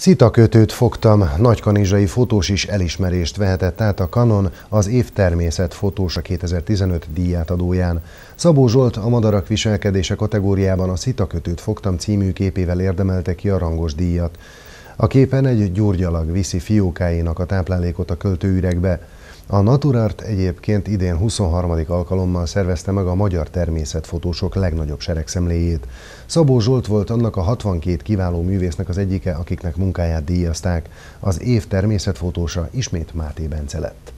Szitakötőt fogtam, nagykanizsai fotós is elismerést vehetett át a Canon az év természet fotósa 2015 díját adóján. Szabó Zsolt a madarak viselkedése kategóriában a Szitakötőt fogtam című képével érdemelte ki a rangos díjat. A képen egy gyurgyalag viszi fiókáinak a táplálékot a költőüregbe. A Naturart egyébként idén 23. alkalommal szervezte meg a magyar természetfotósok legnagyobb seregszemléjét. Szabó Zsolt volt annak a 62 kiváló művésznek az egyike, akiknek munkáját díjazták. Az év természetfotósa ismét Máté Bence lett.